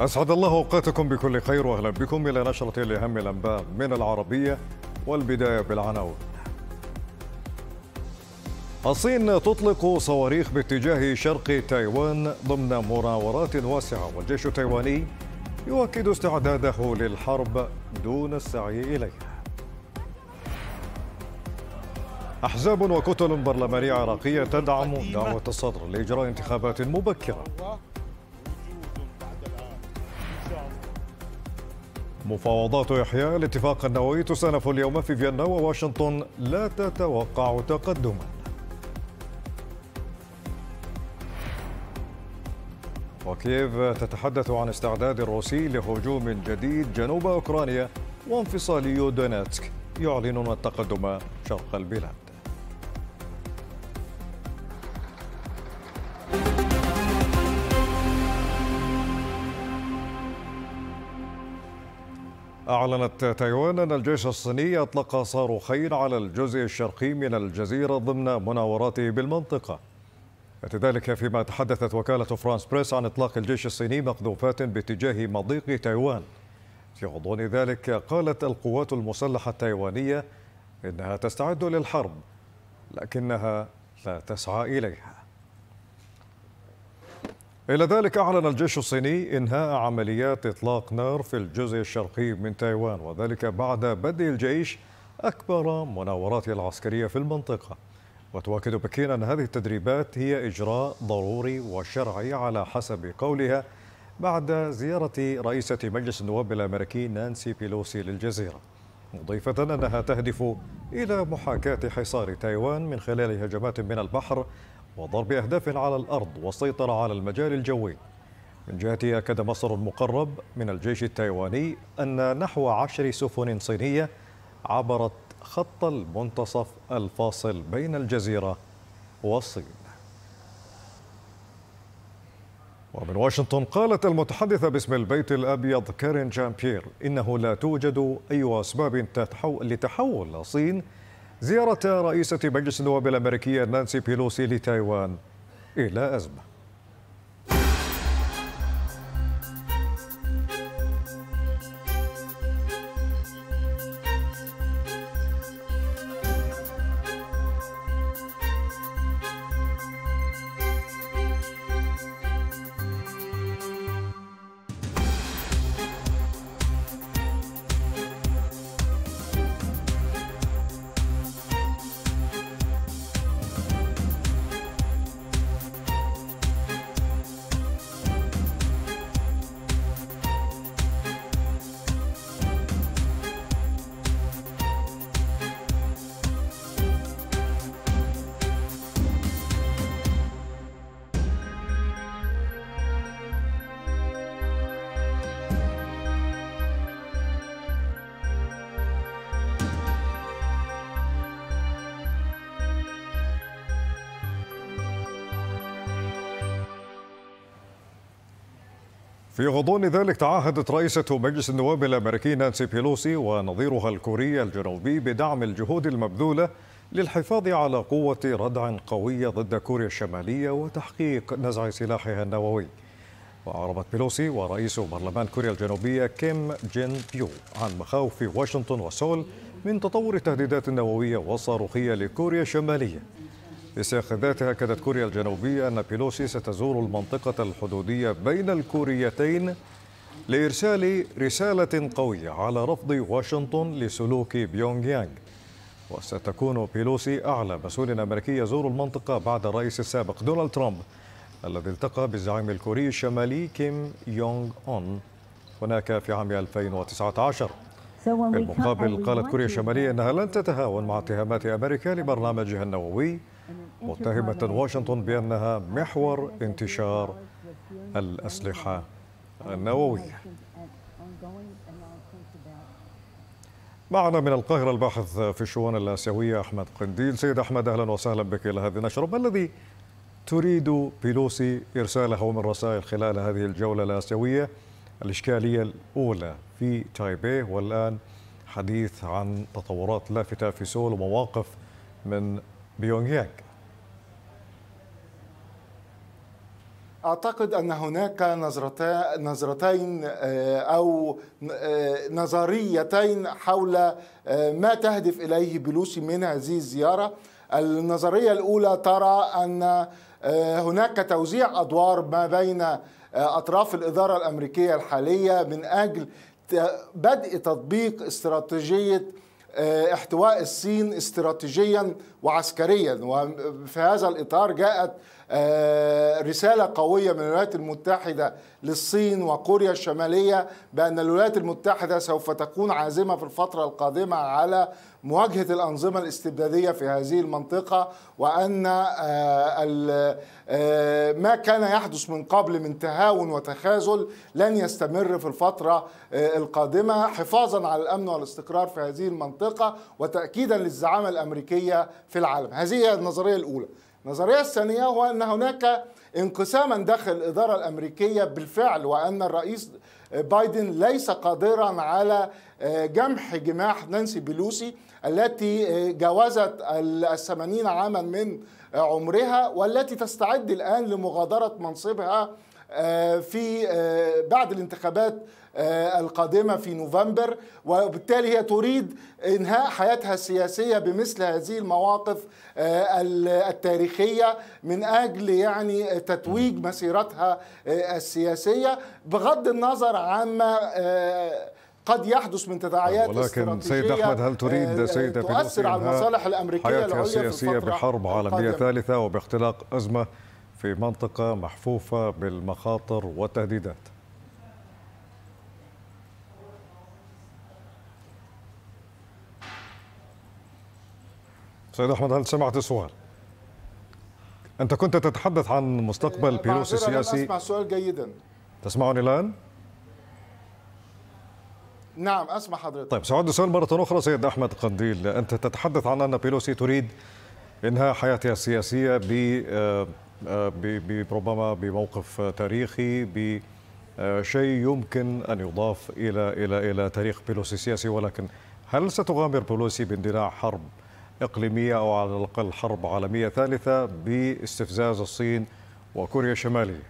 أسعد الله أوقاتكم بكل خير وأهلا بكم إلى نشرة لأهم الأنباء من العربية والبداية بالعناوين الصين تطلق صواريخ باتجاه شرق تايوان ضمن مناورات واسعة والجيش التايواني يؤكد استعداده للحرب دون السعي إليها أحزاب وكتل برلمانية عراقية تدعم دعوة الصدر لإجراء انتخابات مبكرة مفاوضات إحياء الاتفاق النووي تسانف اليوم في فيينا وواشنطن لا تتوقع تقدما وكييف تتحدث عن استعداد الروسي لهجوم جديد جنوب أوكرانيا وانفصالي دونيتسك يعلنون التقدم شرق البلاد أعلنت تايوان أن الجيش الصيني أطلق صاروخين على الجزء الشرقي من الجزيرة ضمن مناوراته بالمنطقة ذلك فيما تحدثت وكالة فرانس بريس عن إطلاق الجيش الصيني مقذوفات باتجاه مضيق تايوان في غضون ذلك قالت القوات المسلحة التايوانية إنها تستعد للحرب لكنها لا تسعى إليها إلى ذلك أعلن الجيش الصيني إنهاء عمليات إطلاق نار في الجزء الشرقي من تايوان وذلك بعد بدء الجيش أكبر مناوراته العسكرية في المنطقة وتؤكد بكين أن هذه التدريبات هي إجراء ضروري وشرعي على حسب قولها بعد زيارة رئيسة مجلس النواب الأمريكي نانسي بيلوسي للجزيرة مضيفة أنها تهدف إلى محاكاة حصار تايوان من خلال هجمات من البحر وضرب أهداف على الأرض والسيطرة على المجال الجوي من جهته أكد مصدر مقرب من الجيش التايواني أن نحو عشر سفن صينية عبرت خط المنتصف الفاصل بين الجزيرة والصين ومن واشنطن قالت المتحدثة باسم البيت الأبيض كارين جامبير إنه لا توجد أي أسباب لتحول الصين زيارة رئيسة مجلس النواب الأمريكية نانسي بيلوسي لتايوان إلى أزمة في غضون ذلك تعهدت رئيسة مجلس النواب الأمريكي نانسي بيلوسي ونظيرها الكوري الجنوبي بدعم الجهود المبذولة للحفاظ على قوة ردع قوية ضد كوريا الشمالية وتحقيق نزع سلاحها النووي وأعربت بيلوسي ورئيس برلمان كوريا الجنوبية كيم جين بيو عن مخاوف واشنطن وسول من تطور التهديدات النووية والصاروخية لكوريا الشمالية في سياق ذاته أكدت كوريا الجنوبية أن بيلوسي ستزور المنطقة الحدودية بين الكوريتين لإرسال رسالة قوية على رفض واشنطن لسلوك بيونغ يانغ وستكون بيلوسي أعلى مسؤول أمريكي يزور المنطقة بعد الرئيس السابق دونالد ترامب الذي التقى بالزعيم الكوري الشمالي كيم يونغ أون هناك في عام 2019 بالمقابل قالت كوريا الشمالية أنها لن تتهاون مع اتهامات أمريكا لبرنامجها النووي متهمة واشنطن بأنها محور انتشار الأسلحة النووية معنا من القاهرة الباحث في الشؤون الآسيوية أحمد قنديل سيد أحمد أهلا وسهلا بك إلى هذه النشرة ما الذي تريد بيلوسي إرساله من رسائل خلال هذه الجولة الآسيوية الإشكالية الأولى في تايبي والآن حديث عن تطورات لافتة في سول ومواقف من بيونغ يانغ أعتقد أن هناك نظرتين آه، أو آه، نظريتين حول آه، ما تهدف إليه بلوسي من هذه الزيارة النظرية الأولى ترى أن هناك توزيع أدوار ما بين أطراف الإدارة الأمريكية الحالية من أجل بدء تطبيق استراتيجية احتواء الصين استراتيجيا وعسكريا وفي هذا الإطار جاءت آه، رسالة قوية من الولايات المتحدة للصين وكوريا الشمالية بأن الولايات المتحدة سوف تكون عازمة في الفترة القادمة على مواجهة الأنظمة الاستبدادية في هذه المنطقة وأن آه، آه، ما كان يحدث من قبل من تهاون وتخاذل لن يستمر في الفترة القادمة حفاظا على الأمن والاستقرار في هذه المنطقة وتأكيدا للزعامة الأمريكية في العالم هذه هي النظرية الأولى النظرية الثانية هو أن هناك انقساما داخل الإدارة الأمريكية بالفعل وأن الرئيس بايدن ليس قادرا على آه، جمح جماح نانسي بيلوسي التي آه، جاوزت الثمانين عاما من عمرها والتي تستعد الآن لمغادرة منصبها آه، في بعد الانتخابات آه، القادمة في نوفمبر وبالتالي هي تريد إنهاء حياتها السياسية بمثل هذه المواقف آه، التاريخية من أجل يعني تتويج مسيرتها آه، السياسية بغض النظر عما قد يحدث من تداعيات ولكن سيد احمد هل تريد سيد تؤثر على المصالح الامريكيه حياتها السياسيه بحرب عالميه ثالثه وباختلاق ازمه في منطقه محفوفه بالمخاطر والتهديدات سيد احمد هل سمعت السؤال؟ انت كنت تتحدث عن مستقبل بيروس السياسي اسمع السؤال جيدا تسمعني الان؟ نعم اسمع حضرتك طيب سأعود السؤال مرة أخرى سيد أحمد قنديل أنت تتحدث عن أن بيلوسي تريد إنهاء حياتها السياسية آه، آه، ب ربما بموقف تاريخي بشيء آه، يمكن أن يضاف إلى إلى إلى تاريخ بيلوسي السياسي ولكن هل ستغامر بيلوسي باندلاع حرب إقليمية أو على الأقل حرب عالمية ثالثة باستفزاز الصين وكوريا الشمالية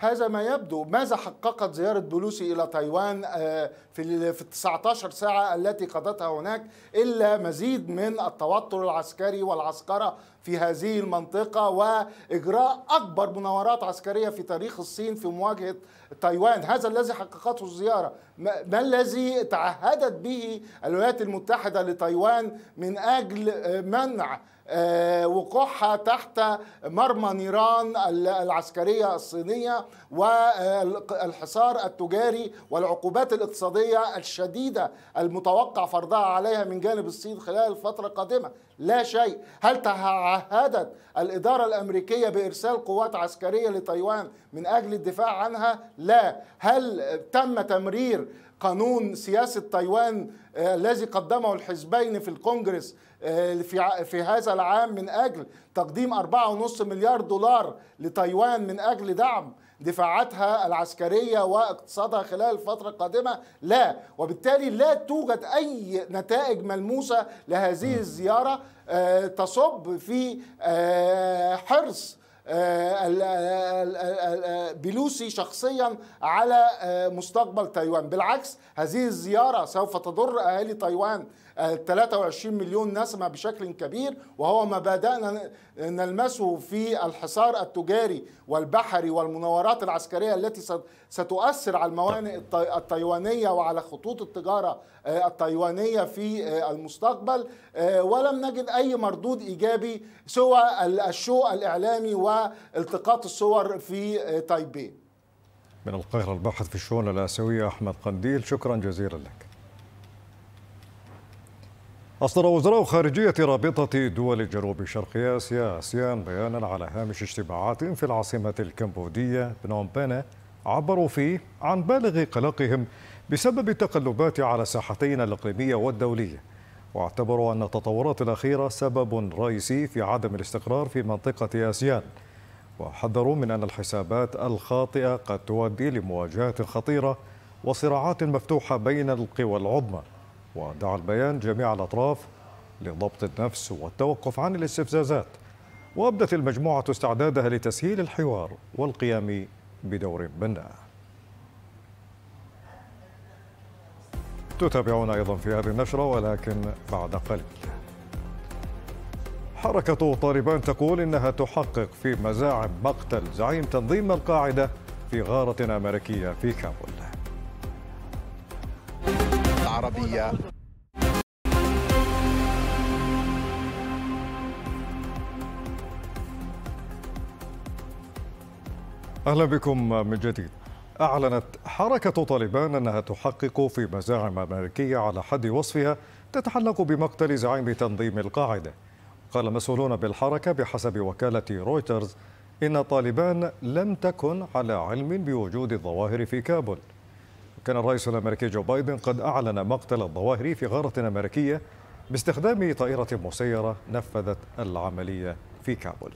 هذا ما يبدو ماذا حققت زيارة بلوسي إلى تايوان آه، في ال 19 ساعة التي قضتها هناك إلا مزيد من التوتر العسكري والعسكرة في هذه المنطقة وإجراء أكبر مناورات عسكرية في تاريخ الصين في مواجهة تايوان هذا الذي حققته الزيارة ما الذي تعهدت به الولايات المتحدة لتايوان من أجل آه، منع آه، وقوعها تحت مرمى نيران العسكرية الصينية والحصار التجاري والعقوبات الاقتصادية الشديدة المتوقع فرضها عليها من جانب الصين خلال الفترة القادمة لا شيء هل تعهدت الإدارة الأمريكية بإرسال قوات عسكرية لتايوان من أجل الدفاع عنها لا هل تم تمرير قانون سياسة تايوان آه، الذي قدمه الحزبين في الكونجرس آه، في في هذا العام من اجل تقديم 4.5 مليار دولار لتايوان من اجل دعم دفاعاتها العسكريه واقتصادها خلال الفتره القادمه لا وبالتالي لا توجد اي نتائج ملموسه لهذه الزياره آه، تصب في حرص آه، آه، آه، بيلوسي شخصيا على مستقبل تايوان بالعكس هذه الزيارة سوف تضر أهالي تايوان 23 مليون نسمة بشكل كبير وهو ما بدأنا نلمسه في الحصار التجاري والبحري والمناورات العسكرية التي ستؤثر على الموانئ التايوانية وعلى خطوط التجارة آه، التايوانية في آه، المستقبل آه، ولم نجد أي مردود إيجابي سوى الشو الإعلامي والتقاط الصور في تايبي من القاهرة الباحث في الشؤون الآسيوية أحمد قنديل شكرا جزيلا لك أصدر وزراء خارجية رابطة دول جنوب شرق آسيا آسيان بيانا على هامش اجتماعات في العاصمة الكمبودية بنوم بنومبانا عبروا فيه عن بالغ قلقهم بسبب التقلبات على ساحتين الإقليمية والدولية واعتبروا أن التطورات الأخيرة سبب رئيسي في عدم الاستقرار في منطقة آسيان وحذروا من أن الحسابات الخاطئة قد تؤدي لمواجهات خطيرة وصراعات مفتوحة بين القوى العظمى ودعا البيان جميع الأطراف لضبط النفس والتوقف عن الاستفزازات وأبدت المجموعة استعدادها لتسهيل الحوار والقيام بدور بناء تتابعون أيضا في هذه النشرة ولكن بعد قليل حركة طالبان تقول إنها تحقق في مزاعم مقتل زعيم تنظيم القاعدة في غارة أمريكية في كابول العربية أهلا بكم من جديد أعلنت حركة طالبان أنها تحقق في مزاعم أمريكية على حد وصفها تتعلق بمقتل زعيم تنظيم القاعدة قال مسؤولون بالحركة بحسب وكالة رويترز إن طالبان لم تكن على علم بوجود الظواهر في كابول كان الرئيس الأمريكي جو بايدن قد أعلن مقتل الظواهري في غارة أمريكية باستخدام طائرة مسيرة نفذت العملية في كابول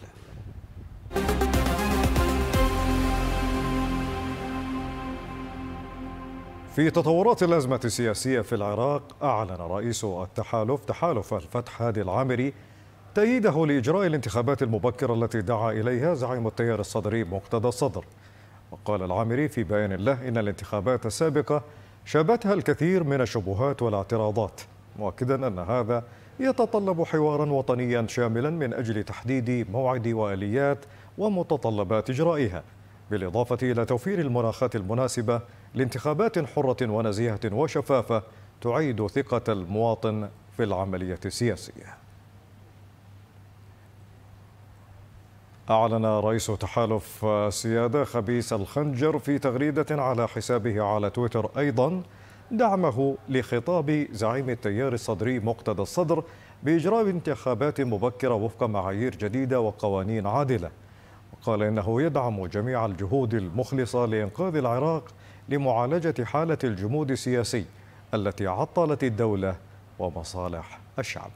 في تطورات الأزمة السياسية في العراق أعلن رئيس التحالف تحالف الفتح هادي العامري تأييده لإجراء الانتخابات المبكرة التي دعا إليها زعيم التيار الصدري مقتدى الصدر وقال العامري في بيان له إن الانتخابات السابقة شابتها الكثير من الشبهات والاعتراضات مؤكدا أن هذا يتطلب حوارا وطنيا شاملا من أجل تحديد موعد وآليات ومتطلبات إجرائها بالإضافة إلى توفير المناخات المناسبة لانتخابات حرة ونزيهة وشفافة تعيد ثقة المواطن في العملية السياسية أعلن رئيس تحالف سيادة خبيث الخنجر في تغريدة على حسابه على تويتر أيضا دعمه لخطاب زعيم التيار الصدري مقتدى الصدر بإجراء انتخابات مبكرة وفق معايير جديدة وقوانين عادلة وقال إنه يدعم جميع الجهود المخلصة لإنقاذ العراق لمعالجة حالة الجمود السياسي التي عطلت الدولة ومصالح الشعب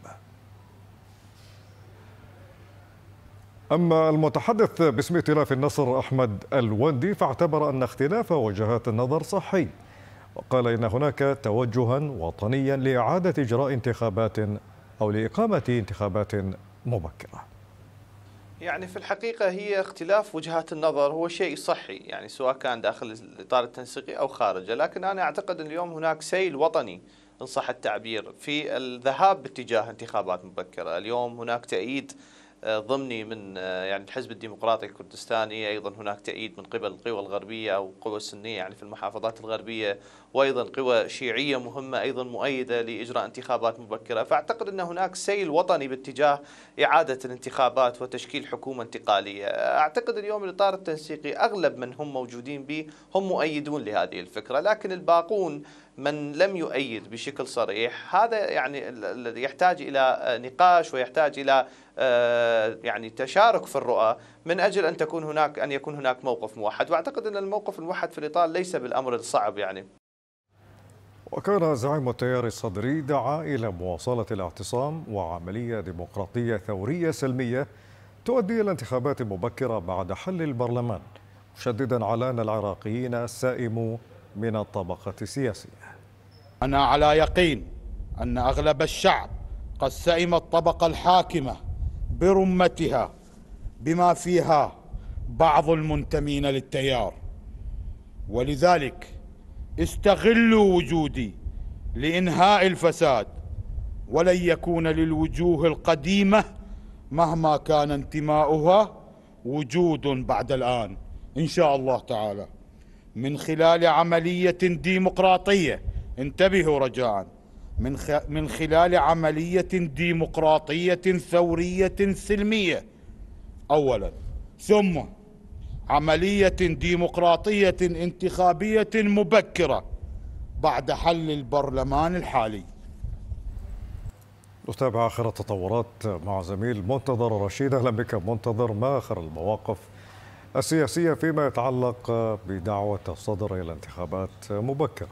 أما المتحدث باسم ائتلاف النصر أحمد الوندي فاعتبر أن اختلاف وجهات النظر صحي وقال إن هناك توجها وطنيا لإعادة إجراء انتخابات أو لإقامة انتخابات مبكرة يعني في الحقيقة هي اختلاف وجهات النظر هو شيء صحي يعني سواء كان داخل الإطار التنسيقي أو خارجه لكن أنا أعتقد أن اليوم هناك سيل وطني إن صح التعبير في الذهاب باتجاه انتخابات مبكرة اليوم هناك تأييد ضمني من آه، يعني الحزب الديمقراطي الكردستاني ايضا هناك تأييد من قبل القوى الغربيه او القوى السنيه يعني في المحافظات الغربيه وايضا قوى شيعيه مهمه ايضا مؤيده لاجراء انتخابات مبكره فاعتقد ان هناك سيل وطني باتجاه اعاده الانتخابات وتشكيل حكومه انتقاليه اعتقد اليوم الاطار التنسيقي اغلب من هم موجودين به هم مؤيدون لهذه الفكره لكن الباقون من لم يؤيد بشكل صريح هذا يعني يحتاج الى آه، نقاش ويحتاج الى آه، يعني تشارك في الرؤى من اجل ان تكون هناك ان يكون هناك موقف موحد واعتقد ان الموقف الموحد في الاطار ليس بالامر الصعب يعني وكان زعيم التيار الصدري دعا إلى مواصلة الاعتصام وعملية ديمقراطية ثورية سلمية تؤدي إلى انتخابات مبكرة بعد حل البرلمان مشددا على أن العراقيين سائموا من الطبقة السياسية أنا على يقين أن أغلب الشعب قد سئم الطبقة الحاكمة برمتها بما فيها بعض المنتمين للتيار ولذلك استغلوا وجودي لإنهاء الفساد ولن يكون للوجوه القديمة مهما كان انتماؤها وجود بعد الآن إن شاء الله تعالى من خلال عملية ديمقراطية انتبهوا رجاءً من من خلال عمليه ديمقراطيه ثوريه سلميه اولا ثم عمليه ديمقراطيه انتخابيه مبكره بعد حل البرلمان الحالي نتابع اخر التطورات مع زميل منتظر رشيد اهلا بك منتظر ما اخر المواقف السياسيه فيما يتعلق بدعوه الصدر الى انتخابات مبكره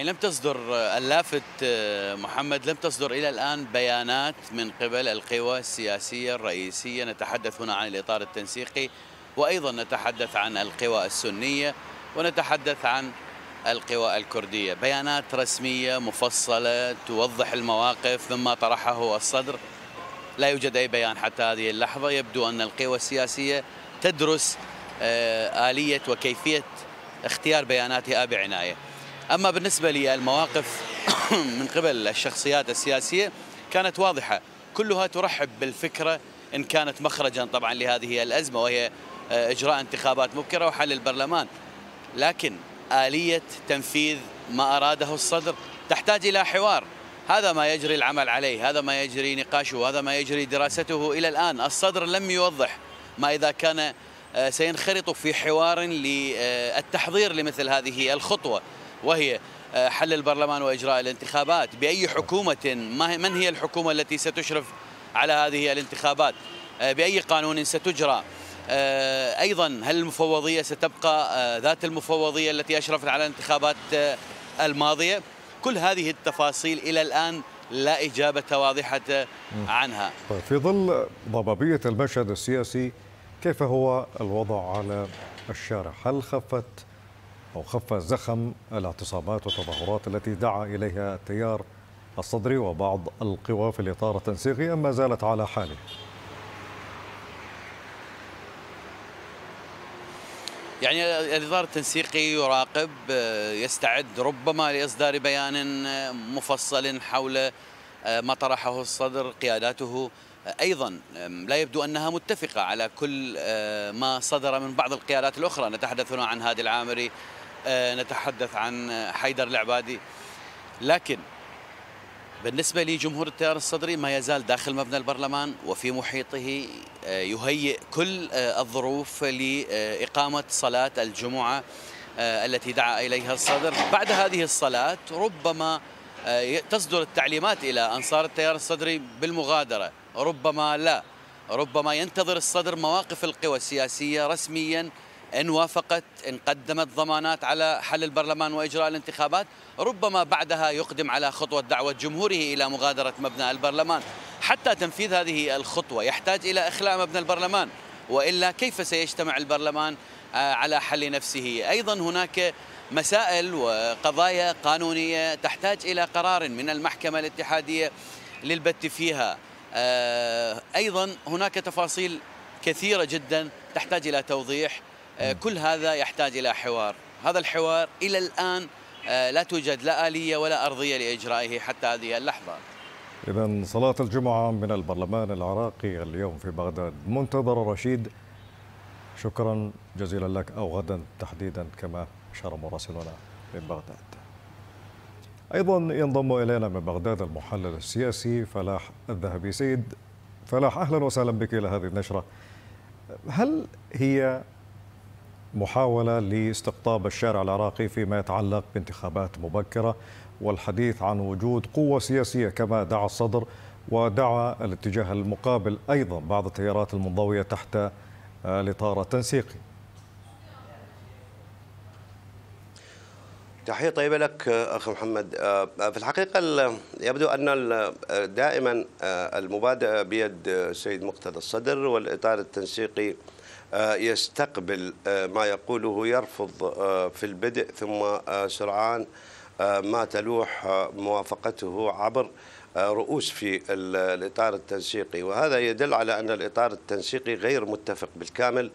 يعني لم تصدر اللافت آه، محمد لم تصدر إلى الآن بيانات من قبل القوى السياسية الرئيسية نتحدث هنا عن الإطار التنسيقي وأيضا نتحدث عن القوى السنية ونتحدث عن القوى الكردية بيانات رسمية مفصلة توضح المواقف مما طرحه الصدر لا يوجد أي بيان حتى هذه اللحظة يبدو أن القوى السياسية تدرس آه، آلية وكيفية اختيار بياناتها بعناية أما بالنسبة للمواقف من قبل الشخصيات السياسية كانت واضحة كلها ترحب بالفكرة إن كانت مخرجا طبعا لهذه الأزمة وهي آه، إجراء انتخابات مبكرة وحل البرلمان لكن آلية تنفيذ ما أراده الصدر تحتاج إلى حوار هذا ما يجري العمل عليه هذا ما يجري نقاشه هذا ما يجري دراسته إلى الآن الصدر لم يوضح ما إذا كان آه، سينخرط في حوار للتحضير آه، لمثل هذه الخطوة وهي آه، حل البرلمان واجراء الانتخابات باي حكومه ما من هي الحكومه التي ستشرف على هذه الانتخابات آه، باي قانون ستجرى آه، ايضا هل المفوضيه ستبقى ذات المفوضيه التي اشرفت على الانتخابات الماضيه كل هذه التفاصيل الى الان لا اجابه واضحه عنها في ظل ضبابيه المشهد السياسي كيف هو الوضع على الشارع هل خفت أو خف زخم الاعتصامات والتظاهرات التي دعا إليها التيار الصدري وبعض القوى في الإطار التنسيقي أم ما زالت على حاله؟ يعني الاطار التنسيقي يراقب يستعد ربما لاصدار بيان مفصل حول آه، ما طرحه الصدر قياداته آه، ايضا لا يبدو انها متفقه على كل آه، ما صدر من بعض القيادات الاخرى نتحدث هنا عن هادي العامري آه، نتحدث عن حيدر العبادي لكن بالنسبة لجمهور التيار الصدري ما يزال داخل مبنى البرلمان وفي محيطه آه، يهيئ كل آه، الظروف لإقامة صلاة الجمعة التي دعا إليها الصدر بعد هذه الصلاة ربما تصدر التعليمات إلى أنصار التيار الصدري بالمغادرة ربما لا ربما ينتظر الصدر مواقف القوى السياسية رسمياً إن وافقت إن قدمت ضمانات على حل البرلمان وإجراء الانتخابات ربما بعدها يقدم على خطوة دعوة جمهوره إلى مغادرة مبنى البرلمان حتى تنفيذ هذه الخطوة يحتاج إلى إخلاء مبنى البرلمان وإلا كيف سيجتمع البرلمان آه، على حل نفسه أيضا هناك مسائل وقضايا قانونية تحتاج إلى قرار من المحكمة الاتحادية للبت فيها آه، أيضا هناك تفاصيل كثيرة جدا تحتاج إلى توضيح آه، كل هذا يحتاج إلى حوار هذا الحوار إلى الآن آه، لا توجد لا آلية ولا أرضية لإجرائه حتى هذه اللحظة إذا صلاة الجمعة من البرلمان العراقي اليوم في بغداد منتظر رشيد شكرا جزيلا لك أو غدا تحديدا كما أشار مراسلنا من بغداد أيضا ينضم إلينا من بغداد المحلل السياسي فلاح الذهبي سيد فلاح أهلا وسهلا بك إلى هذه النشرة هل هي محاولة لاستقطاب الشارع العراقي فيما يتعلق بانتخابات مبكرة والحديث عن وجود قوة سياسية كما دعا الصدر ودعا الاتجاه المقابل أيضا بعض التيارات المنضوية تحت الإطار التنسيقي تحية طيبة لك أخ محمد آه، في الحقيقة يبدو أن دائما آه، المبادئ بيد السيد مقتدى الصدر والإطار التنسيقي آه، يستقبل آه، ما يقوله يرفض آه، في البدء ثم سرعان ما تلوح موافقته عبر رؤوس في الإطار التنسيقي وهذا يدل على أن الإطار التنسيقي غير متفق بالكامل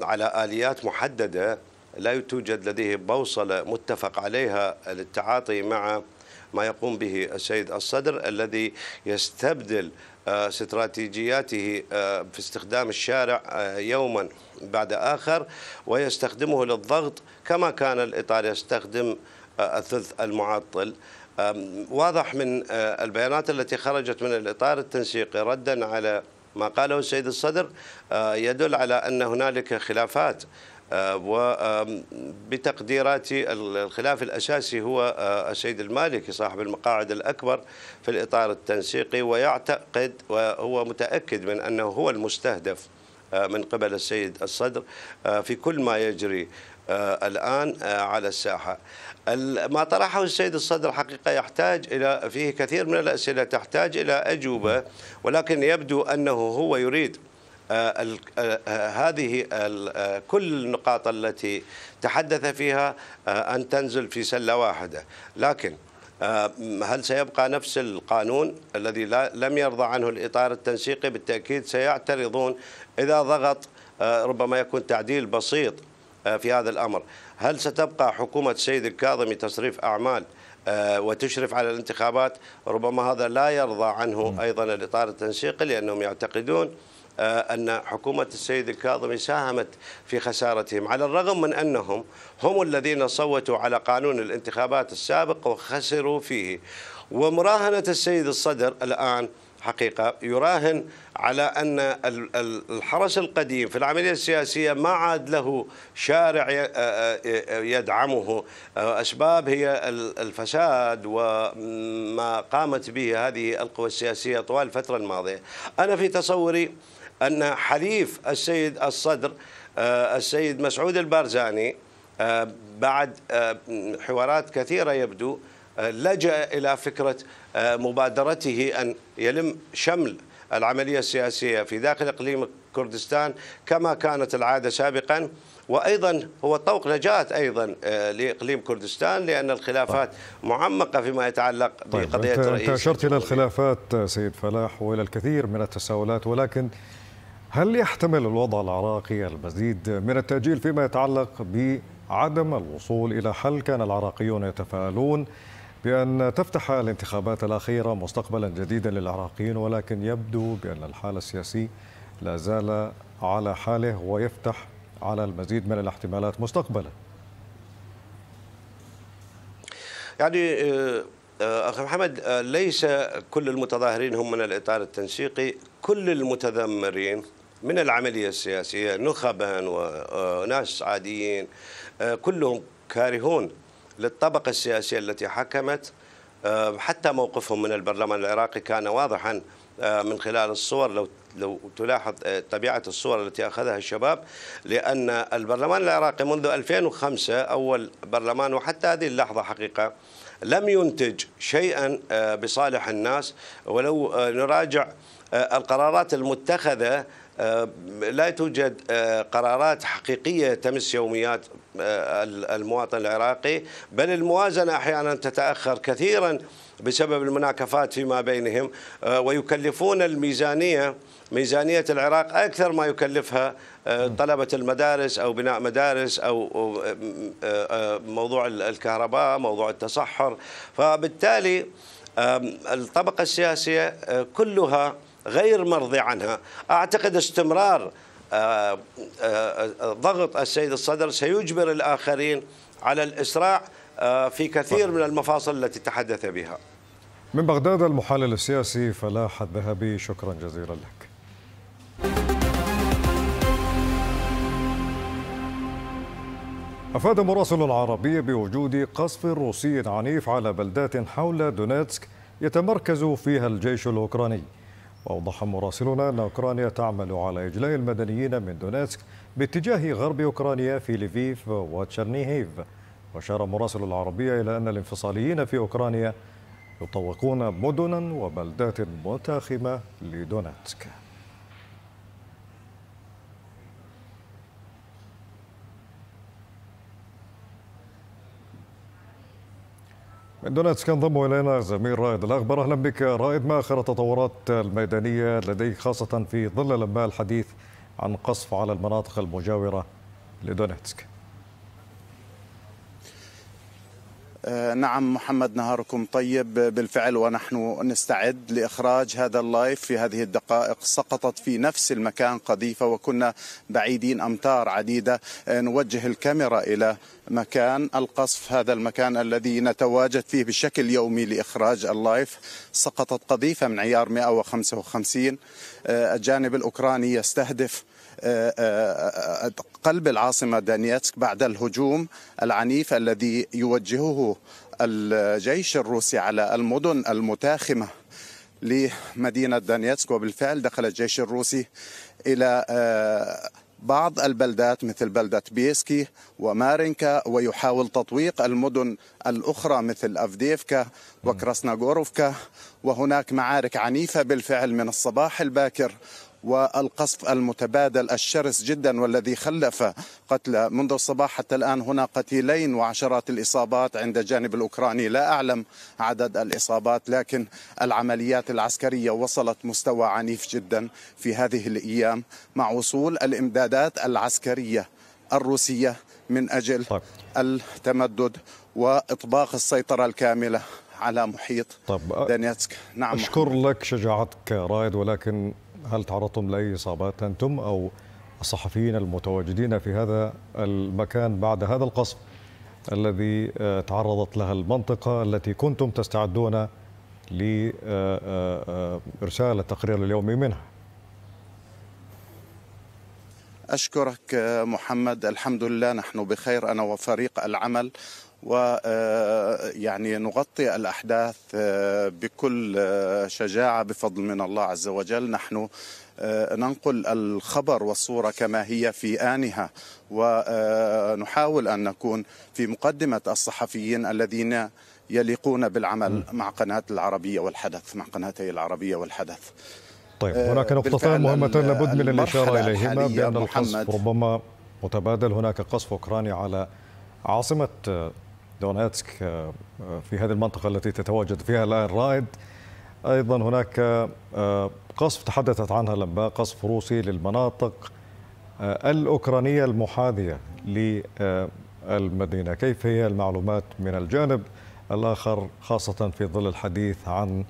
على آليات محددة لا توجد لديه بوصلة متفق عليها للتعاطي مع ما يقوم به السيد الصدر الذي يستبدل آه، استراتيجياته آه، في استخدام الشارع آه، يوما بعد آخر ويستخدمه للضغط كما كان الإطار يستخدم الثلث المعطل واضح من البيانات التي خرجت من الإطار التنسيقي ردا على ما قاله السيد الصدر يدل على أن هنالك خلافات آه، وبتقديراتي الخلاف الأساسي هو آه، السيد المالكي صاحب المقاعد الأكبر في الإطار التنسيقي ويعتقد وهو متأكد من أنه هو المستهدف آه، من قبل السيد الصدر في كل ما يجري الآن على الساحة ما طرحه السيد الصدر حقيقة يحتاج إلى فيه كثير من الأسئلة تحتاج إلى أجوبة ولكن يبدو أنه هو يريد آه، آه، آه، هذه كل النقاط التي تحدث فيها أن تنزل في سلة واحدة لكن هل سيبقى نفس القانون الذي لم يرضى عنه الإطار التنسيقي بالتأكيد سيعترضون إذا ضغط ربما يكون تعديل بسيط في هذا الأمر هل ستبقى حكومة السيد الكاظمي تصريف أعمال وتشرف على الانتخابات ربما هذا لا يرضى عنه أيضا الإطار التنسيقي لأنهم يعتقدون آه، أن حكومة السيد الكاظمي ساهمت في خسارتهم على الرغم من أنهم هم الذين صوتوا على قانون الانتخابات السابق وخسروا فيه ومراهنة السيد الصدر الآن حقيقة يراهن على أن الحرس القديم في العملية السياسية ما عاد له شارع آه، آه، يدعمه أسباب هي الفساد وما قامت به هذه القوى السياسية طوال الفترة الماضية أنا في تصوري أن حليف السيد الصدر آه، السيد مسعود البارزاني آه، بعد آه، حوارات كثيرة يبدو لجأ إلى فكرة مبادرته أن يلم شمل العملية السياسية في داخل إقليم كردستان كما كانت العادة سابقا وأيضا هو طوق نجاة أيضا لإقليم كردستان لأن الخلافات معمقة فيما يتعلق طيب، بقضية طيب. الرئيس أنت أشرت إلى الخلافات سيد فلاح وإلى الكثير من التساؤلات ولكن هل يحتمل الوضع العراقي المزيد من التأجيل فيما يتعلق بعدم الوصول إلى حل كان العراقيون يتفائلون بأن تفتح الانتخابات الأخيرة مستقبلا جديدا للعراقيين ولكن يبدو بأن الحال السياسي لا زال على حاله ويفتح على المزيد من الاحتمالات مستقبلا يعني آه، أخي محمد آه، ليس كل المتظاهرين هم من الإطار التنسيقي كل المتذمرين من العملية السياسية نخبا وناس آه، عاديين آه، كلهم كارهون للطبقة السياسية التي حكمت آه، حتى موقفهم من البرلمان العراقي كان واضحا من خلال الصور لو لو تلاحظ طبيعة الصور التي أخذها الشباب لأن البرلمان العراقي منذ 2005 أول برلمان وحتى هذه اللحظة حقيقة لم ينتج شيئا بصالح الناس ولو نراجع القرارات المتخذة آه، لا توجد آه، قرارات حقيقية تمس يوميات آه، المواطن العراقي بل الموازنة أحيانا تتأخر كثيرا بسبب المناكفات فيما بينهم ويكلفون الميزانية ميزانية العراق أكثر ما يكلفها طلبة المدارس أو بناء مدارس أو موضوع الكهرباء موضوع التصحر فبالتالي الطبقة السياسية كلها غير مرضي عنها أعتقد استمرار آه، آه، آه، ضغط السيد الصدر سيجبر الآخرين على الإسراع في كثير من المفاصل التي تحدث بها من بغداد المحلل السياسي فلاح الذهبي شكرا جزيلا لك أفاد مراسل العربية بوجود قصف روسي عنيف على بلدات حول دونيتسك يتمركز فيها الجيش الأوكراني وأوضح مراسلنا أن أوكرانيا تعمل على إجلاء المدنيين من دونيتسك باتجاه غرب أوكرانيا في ليفيف وتشرنيهيف وأشار مراسل العربية إلى أن الانفصاليين في أوكرانيا يطوقون مدنا وبلدات متاخمة لدونيتسك من دونتسك ينضم الينا زميل رائد الاخبار اهلا بك رائد ما اخر التطورات الميدانيه لديك خاصه في ظل لما الحديث عن قصف على المناطق المجاوره لدونتسك؟ آه، نعم محمد نهاركم طيب آه، بالفعل ونحن نستعد لإخراج هذا اللايف في هذه الدقائق سقطت في نفس المكان قذيفة وكنا بعيدين أمتار عديدة آه، نوجه الكاميرا إلى مكان القصف هذا المكان الذي نتواجد فيه بشكل يومي لإخراج اللايف سقطت قذيفة من عيار 155 الجانب الأوكراني يستهدف آه، آه، آه، قلب العاصمة دانيتسك بعد الهجوم العنيف الذي يوجهه الجيش الروسي على المدن المتاخمة لمدينة دانيتسك وبالفعل دخل الجيش الروسي إلى بعض البلدات مثل بلدة بيسكي ومارينكا ويحاول تطويق المدن الأخرى مثل أفديفكا وكراسناغوروفكا وهناك معارك عنيفة بالفعل من الصباح الباكر والقصف المتبادل الشرس جدا والذي خلف قتلى منذ الصباح حتى الآن هنا قتيلين وعشرات الإصابات عند الجانب الأوكراني لا أعلم عدد الإصابات لكن العمليات العسكرية وصلت مستوى عنيف جدا في هذه الأيام مع وصول الإمدادات العسكرية الروسية من أجل طيب. التمدد وإطباق السيطرة الكاملة على محيط طب دانيتسك نعم أشكر محمد. لك شجاعتك رائد ولكن هل تعرضتم لاي اصابات انتم او الصحفيين المتواجدين في هذا المكان بعد هذا القصف الذي آه، تعرضت لها المنطقه التي كنتم تستعدون لارسال آه، آه، التقرير اليومي منها أشكرك محمد الحمد لله نحن بخير أنا وفريق العمل ويعني آه، نغطي الأحداث آه، بكل آه، شجاعة بفضل من الله عز وجل نحن ننقل الخبر والصورة كما هي في آنها ونحاول أن نكون في مقدمة الصحفيين الذين يليقون بالعمل مع قناة العربية والحدث مع قناتي العربية والحدث طيب هناك نقطتان مهمتان لابد من الإشارة إليهما بأن القصف ربما متبادل هناك قصف أوكراني على عاصمة دونيتسك آه، آه، في هذه المنطقة التي تتواجد فيها الآن رائد أيضا هناك آه، قصف تحدثت عنها الأنباء قصف روسي للمناطق الأوكرانية المحاذية للمدينة كيف هي المعلومات من الجانب الآخر خاصة في ظل الحديث عن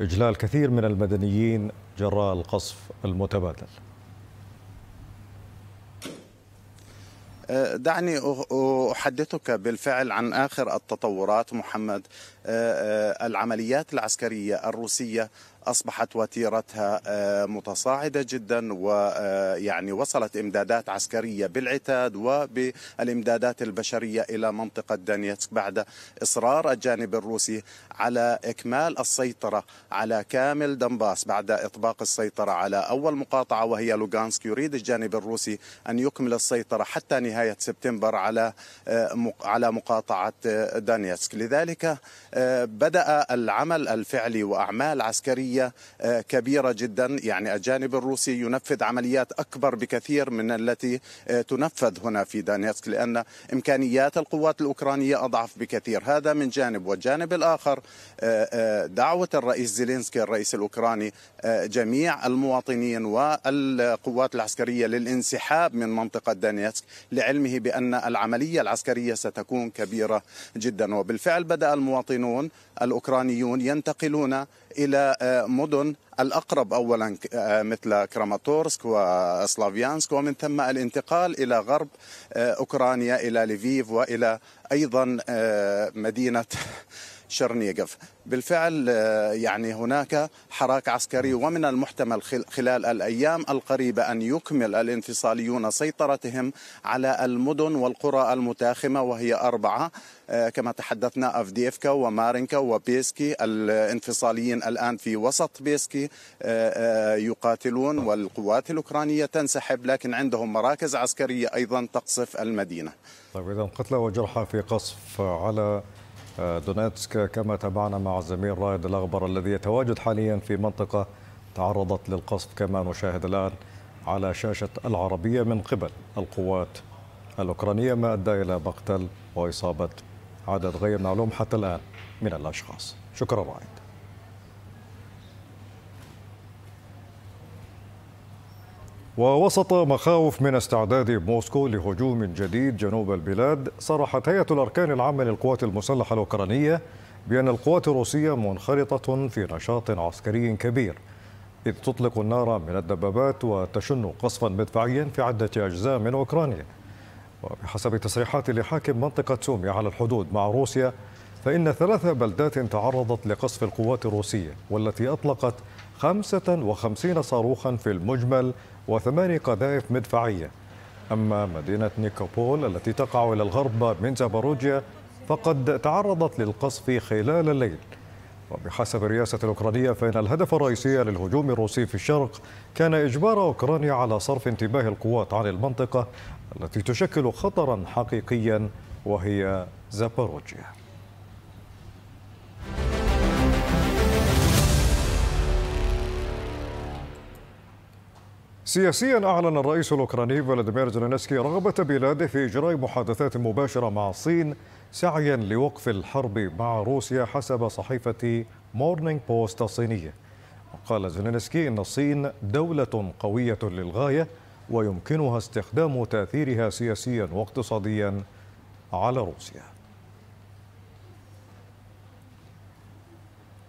إجلال كثير من المدنيين جراء القصف المتبادل آه، دعني احدثك بالفعل عن اخر التطورات محمد آه، آه، العمليات العسكريه الروسيه اصبحت وتيرتها آه، متصاعده جدا ويعني وصلت امدادات عسكريه بالعتاد وبالامدادات البشريه الى منطقه دانيتسك بعد اصرار الجانب الروسي على اكمال السيطره على كامل دنباس بعد اطباق السيطره على اول مقاطعه وهي لوغانسك يريد الجانب الروسي ان يكمل السيطره حتى نهايه سبتمبر على على مقاطعه دانيتسك لذلك آه، بدأ العمل الفعلي وأعمال عسكرية آه، كبيرة جدا يعني الجانب الروسي ينفذ عمليات أكبر بكثير من التي آه، تنفذ هنا في دانيسك لأن إمكانيات القوات الأوكرانية أضعف بكثير هذا من جانب والجانب الآخر دعوة الرئيس زيلينسكي الرئيس الأوكراني جميع المواطنين والقوات العسكرية للانسحاب من منطقة دانيسك لعلمه بأن العملية العسكرية ستكون كبيرة جدا وبالفعل بدأ المواطنين المواطنون الأوكرانيون ينتقلون إلى آه، مدن الأقرب أولا آه، مثل كراماتورسك وسلافيانسك ومن ثم الانتقال إلى غرب آه، أوكرانيا إلى ليفيف وإلى أيضا مدينة شرنيقف بالفعل آه، يعني هناك حراك عسكري ومن المحتمل خلال الأيام القريبة أن يكمل الانفصاليون سيطرتهم على المدن والقرى المتاخمة وهي أربعة آه، كما تحدثنا أفديفكا ومارينكا وبيسكي الانفصاليين الآن في وسط بيسكي آه، يقاتلون والقوات الأوكرانية تنسحب لكن عندهم مراكز عسكرية أيضا تقصف المدينة طيب إذا قتلى وجرحى في قصف على دونيتسك كما تابعنا مع الزميل رائد الأغبر الذي يتواجد حاليا في منطقة تعرضت للقصف كما نشاهد الآن على شاشة العربية من قبل القوات الأوكرانية ما أدى إلى مقتل وإصابة عدد غير معلوم حتى الآن من الأشخاص شكرا رائد ووسط مخاوف من استعداد موسكو لهجوم جديد جنوب البلاد صرحت هيئة الأركان العامة للقوات المسلحة الأوكرانية بأن القوات الروسية منخرطة في نشاط عسكري كبير إذ تطلق النار من الدبابات وتشن قصفا مدفعيا في عدة أجزاء من أوكرانيا وبحسب تصريحات لحاكم منطقة سوميا على الحدود مع روسيا فإن ثلاث بلدات تعرضت لقصف القوات الروسية والتي أطلقت 55 صاروخا في المجمل وثماني قذائف مدفعية أما مدينة نيكوبول التي تقع إلى الغرب من زاباروجيا فقد تعرضت للقصف خلال الليل وبحسب الرئاسة الأوكرانية فإن الهدف الرئيسي للهجوم الروسي في الشرق كان إجبار أوكرانيا على صرف انتباه القوات عن المنطقة التي تشكل خطرا حقيقيا وهي زاباروجيا سياسيا أعلن الرئيس الأوكراني فلاديمير زيلينسكي رغبة بلاده في إجراء محادثات مباشرة مع الصين سعيا لوقف الحرب مع روسيا حسب صحيفة مورنينغ بوست الصينية وقال زيلينسكي إن الصين دولة قوية للغاية ويمكنها استخدام تأثيرها سياسيا واقتصاديا على روسيا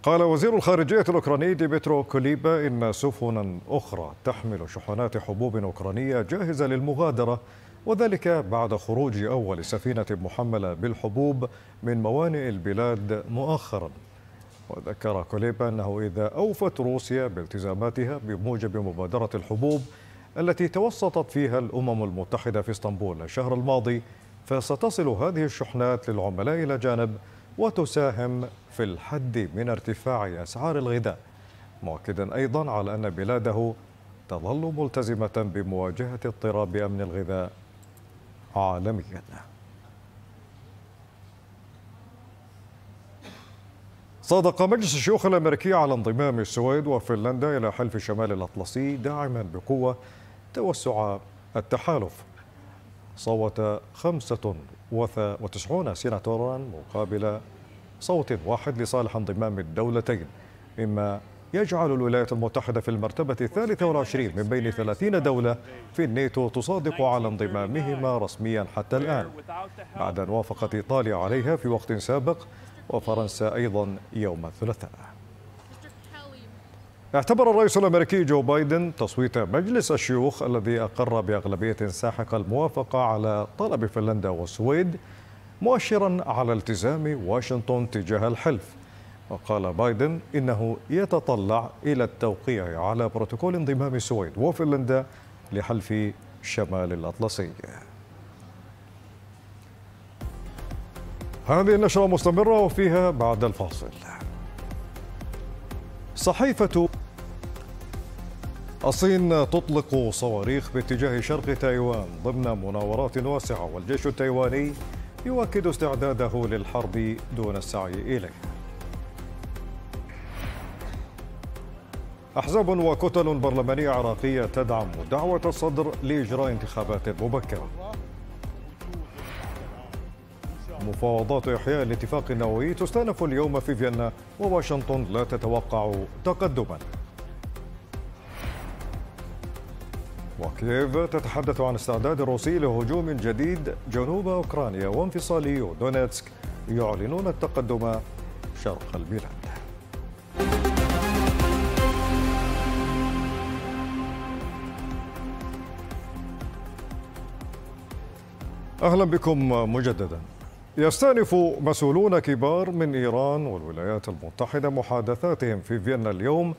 قال وزير الخارجية الأوكراني ديمترو كوليبا إن سفنا أخرى تحمل شحنات حبوب أوكرانية جاهزة للمغادرة وذلك بعد خروج أول سفينة محملة بالحبوب من موانئ البلاد مؤخرا وذكر كوليبا أنه إذا أوفت روسيا بالتزاماتها بموجب مبادرة الحبوب التي توسطت فيها الأمم المتحدة في اسطنبول الشهر الماضي فستصل هذه الشحنات للعملاء إلى جانب وتساهم في الحد من ارتفاع أسعار الغذاء مؤكدا أيضا على أن بلاده تظل ملتزمة بمواجهة اضطراب أمن الغذاء عالميا صادق مجلس الشيوخ الأمريكي على انضمام السويد وفنلندا إلى حلف شمال الأطلسي داعما بقوة توسع التحالف صوت 95 سيناتورا مقابل صوت واحد لصالح انضمام الدولتين مما يجعل الولايات المتحدة في المرتبة الثالثة والعشرين من بين 30 دولة في الناتو تصادق على انضمامهما رسميا حتى الآن بعد أن وافقت إيطاليا عليها في وقت سابق وفرنسا أيضا يوم الثلاثاء اعتبر الرئيس الامريكي جو بايدن تصويت مجلس الشيوخ الذي اقر باغلبيه ساحقه الموافقه على طلب فنلندا والسويد مؤشرا على التزام واشنطن تجاه الحلف وقال بايدن انه يتطلع الى التوقيع على بروتوكول انضمام السويد وفنلندا لحلف شمال الاطلسي هذه النشرة مستمرة وفيها بعد الفاصل صحيفة الصين تطلق صواريخ باتجاه شرق تايوان ضمن مناورات واسعة والجيش التايواني يؤكد استعداده للحرب دون السعي إليه أحزاب وكتل برلمانية عراقية تدعم دعوة الصدر لإجراء انتخابات مبكرة مفاوضات إحياء الاتفاق النووي تستأنف اليوم في فيينا وواشنطن لا تتوقع تقدماً وكييف تتحدث عن استعداد الروسي لهجوم جديد جنوب أوكرانيا وانفصالي دونيتسك يعلنون التقدم شرق البلاد أهلا بكم مجددا يستأنف مسؤولون كبار من إيران والولايات المتحدة محادثاتهم في فيينا اليوم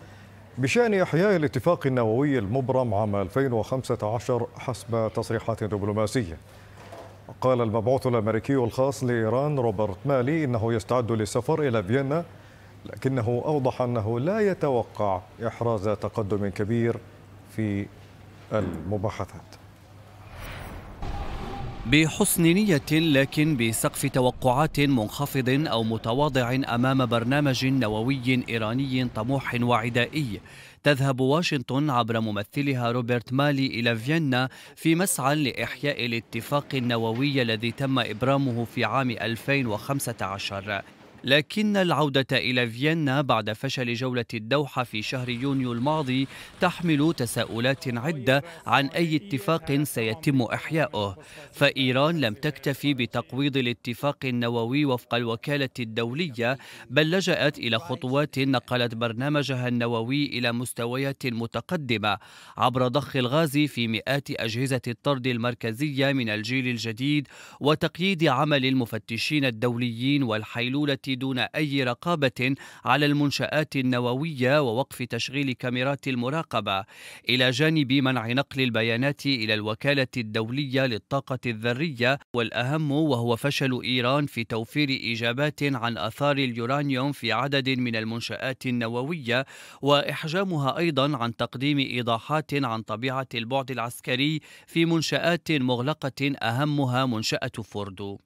بشأن إحياء الاتفاق النووي المبرم عام 2015 حسب تصريحات دبلوماسية قال المبعوث الأمريكي الخاص لإيران روبرت مالي إنه يستعد للسفر إلى فيينا لكنه أوضح أنه لا يتوقع إحراز تقدم كبير في المباحثات بحسن نية لكن بسقف توقعات منخفض أو متواضع أمام برنامج نووي إيراني طموح وعدائي تذهب واشنطن عبر ممثلها روبرت مالي إلى فيينا في مسعى لإحياء الاتفاق النووي الذي تم إبرامه في عام 2015 لكن العودة إلى فيينا بعد فشل جولة الدوحة في شهر يونيو الماضي تحمل تساؤلات عدة عن أي اتفاق سيتم إحياؤه فإيران لم تكتفي بتقويض الاتفاق النووي وفق الوكالة الدولية بل لجأت إلى خطوات نقلت برنامجها النووي إلى مستويات متقدمة عبر ضخ الغاز في مئات أجهزة الطرد المركزية من الجيل الجديد وتقييد عمل المفتشين الدوليين والحيلولة دون أي رقابة على المنشآت النووية ووقف تشغيل كاميرات المراقبة إلى جانب منع نقل البيانات إلى الوكالة الدولية للطاقة الذرية والأهم وهو فشل إيران في توفير إجابات عن أثار اليورانيوم في عدد من المنشآت النووية وإحجامها أيضا عن تقديم إيضاحات عن طبيعة البعد العسكري في منشآت مغلقة أهمها منشأة فوردو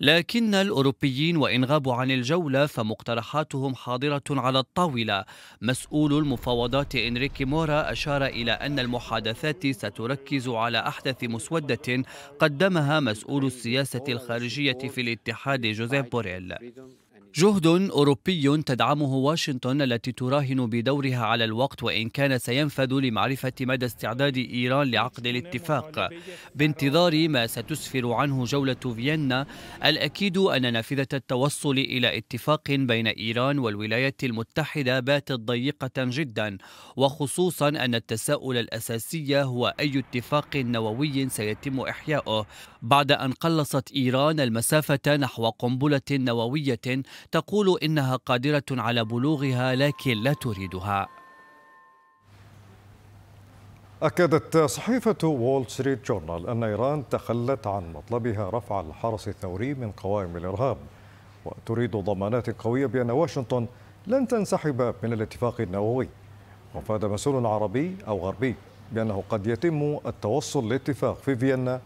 لكن الأوروبيين وإن غابوا عن الجولة فمقترحاتهم حاضرة على الطاولة مسؤول المفاوضات إنريكي مورا أشار إلى أن المحادثات ستركز على أحدث مسودة قدمها مسؤول السياسة الخارجية في الاتحاد جوزيف بوريل جهد أوروبي تدعمه واشنطن التي تراهن بدورها على الوقت وإن كان سينفذ لمعرفة مدى استعداد إيران لعقد الاتفاق بانتظار ما ستسفر عنه جولة فيينا الأكيد أن نافذة التوصل إلى اتفاق بين إيران والولايات المتحدة باتت ضيقة جدا وخصوصا أن التساؤل الأساسي هو أي اتفاق نووي سيتم إحياؤه بعد أن قلصت إيران المسافة نحو قنبلة نووية تقول إنها قادرة على بلوغها لكن لا تريدها أكدت صحيفة وول ستريت جورنال أن إيران تخلت عن مطلبها رفع الحرس الثوري من قوائم الإرهاب وتريد ضمانات قوية بأن واشنطن لن تنسحب من الاتفاق النووي وفاد مسؤول عربي أو غربي بأنه قد يتم التوصل لاتفاق في فيينا